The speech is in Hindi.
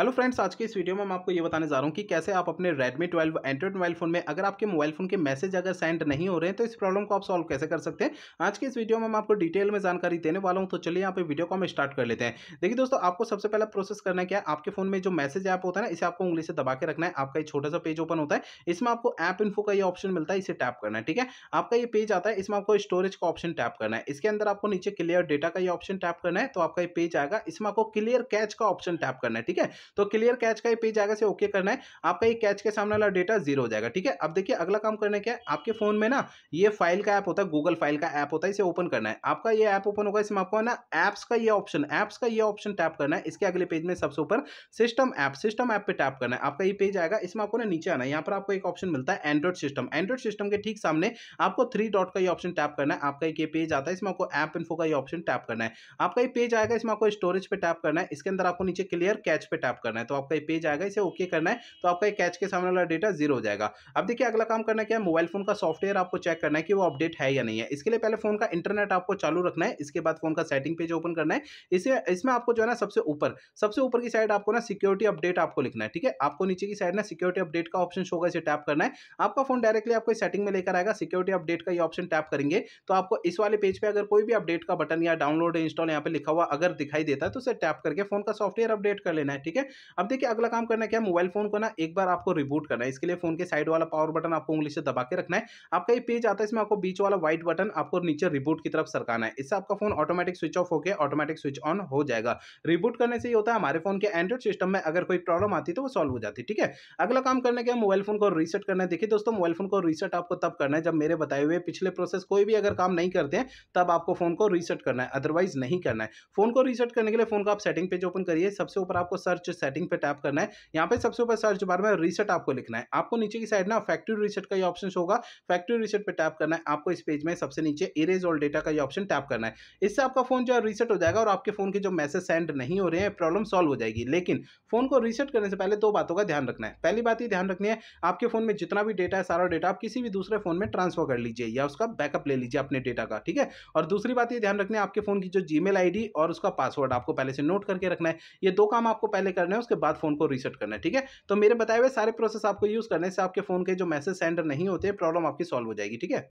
हेलो फ्रेंड्स आज के इस वीडियो में मैं आपको ये बताने जा रहा हूँ कि कैसे आप अपने Redmi 12 एंड्रॉइड मोबाइल फोन में अगर आपके मोबाइल फोन के मैसेज अगर सेंड नहीं हो रहे हैं तो इस प्रॉब्लम को आप सॉल्व कैसे कर सकते हैं आज के इस वीडियो में मैं आपको डिटेल में जानकारी देने वाला हूँ तो चलिए यहाँ पे वीडियो को हम स्टार्ट कर लेते हैं देखिए दोस्तों आपको सबसे पहला प्रोसेस करना क्या है आपके फोन में जो मैसेज ऐप होता है ना इसे आपको उंगली से दबा के रखना है आपका एक छोटा सा पेज ओपन होता है इसमें आपको ऐप इन्फो का ये ऑप्शन मिलता है इसे टैप करना है ठीक है आपका ये पेज आता है इसमें आपको स्टोरेज का ऑप्शन टैप करना है इसके अंदर आपको नीचे क्लियर डेटा का ये ऑप्शन टैप करना है तो आपका ये पेज आएगा इसमें आपको क्लियर कैच का ऑप्शन टैप करना है ठीक है तो क्लियर कैच का ये पेज आएगा इसे ओके करना है आपका ये कैच के सामने वाला डेटा जीरो हो जाएगा ठीक है अब देखिए अगला काम करने क्या है आपके फोन में ना ये फाइल का ऐप होता है गूगल फाइल का ऐप होता है इसे ओपन करना है आपका ये ऐप ओपन होगा इसमें आपको ना ऐप्स का ये ऑप्शन ऐप्स का ये ऑप्शन टैप करना है इसके अगले पेज में सबसे ऊपर सिस्टम ऐप सिस्टम ऐप पर टैप करना है आपका ये पेज आएगा इसमें आपको ना नीचे आना है यहाँ पर आपको एक ऑप्शन मिलता है एंड्रॉइड सिस्टम एंड्रॉइड सिस्टम के ठीक सामने आपको थ्री डॉट का ये ऑप्शन टैप करना है आपका एक पेज आता है इसमें आपको ऐप इन्फो का ये ऑप्शन टैप करना है आपका ये पेज आएगा इसमें आपको स्टोरेज पे टैप करना है इसके अंदर आपको नीचे क्लियर कैच पर टैप टैप करना है तो आपका ये पेज आएगा इसे ओके करना है तो आपका ये कैच के सामने वाला डेटा जीरो हो जाएगा अब देखिए अगला काम करना क्या है मोबाइल फोन का सॉफ्टवेयर आपको चेक करना है कि वो अपडेट है या नहीं है इसके लिए पहले फोन का इंटरनेट आपको चालू रखना है इसके बाद फोन का सेटिंग पेज ओपन करना है इसे इसमें आपको जो है ना सबसे ऊपर सबसे ऊपर की साइड आपको ना सिक्योरिटी अपडेट आपको लिखना है ठीक है आपको नीचे की साइड ना सिक्योरिटी अपडेट का ऑप्शन होगा इसे टैप करना है आपका फोन डायरेक्टली आपको सेटिंग में लेकर आएगा सिक्योरिटी अपडेट का ये ऑप्शन टैप करेंगे तो आपको इस वाले पेज पर अगर कोई भी अपडेट का बटन या डाउनलोड इंस्टॉल यहाँ पर लिखा हुआ अगर दिखाई देता है तो उसे टैप करके फोन का सॉफ्टवेयर अपडेट कर लेना है ठीक है अब देखिए अगला काम करना क्या मोबाइल फोन को ना एक बार आपको रिबूट करना है इसके लिए फोन के साइड वाला पावर बटन आपको उंगली से दबा के रखना है आपका ये पेज आता है इसमें आपको बीच वाला व्हाइट बटन आपको नीचे रिबूट की तरफ सरकाना है इससे आपका फोन ऑटोमेटिक स्विच ऑफ होकर ऑटोमेटिक स्विच ऑन हो जाएगा रिबूट करने से ये होता है हमारे फोन के एंड्रॉइड सिस्टम में अगर कोई प्रॉब्लम आती तो वो सॉल्व हो जाती ठीक है अगला काम करना क्या मोबाइल फोन को रीसेट करना है देखिए दोस्तों मोबाइल फोन को रीसेट आपको तब करना है जब मेरे बताए हुए पिछले प्रोसेस कोई भी अगर काम नहीं करते तब आपको फोन को रीसेट करना है अदरवाइज नहीं करना है फोन को रीसेट करने के लिए फोन को आप सेटिंग पेज ओपन करिए सबसे ऊपर आपको सर्च सेटिंग पे टैप करना है यहाँ पे सबसे ऊपर सर्च बार में रीसेट आपको लिखना है आपको नीचे की साइड ना फैक्ट्री रीसेट का ये ऑप्शन होगा फैक्ट्री रीसेट पे टैप करना है आपको इस पेज में सबसे नीचे इरेज ऑल डेटा का ये ऑप्शन टैप करना है इससे आपका फोन जो है रीसेट हो जाएगा और आपके फोन के जो मैसेज सेंड नहीं हो रहे हैं प्रॉब्लम सॉल्व हो जाएगी लेकिन फोन को रीसेट करने से पहले दो बातों का ध्यान रखना है पहली बात ये ध्यान रखनी है आपके फोन में जितना भी डेटा है सारा डेटा आप किसी भी दूसरे फोन में ट्रांसफर कर लीजिए या उसका बैकअप ले लीजिए अपने डेटा का ठीक है और दूसरी बात ये ध्यान रखना है आपके फोन की जो जी आईडी और उसका पासवर्ड आपको पहले से नोट करके रखना है ये दो काम आपको पहले करना है उसके बाद फ़ोन को रीसेट करना है ठीक है तो मेरे बताए हुए सारे प्रोसेस आपको यूज़ करने से आपके फ़ोन के जो मैसेज सेंडर नहीं होते प्रॉब्लम आपकी सॉल्व हो जाएगी ठीक है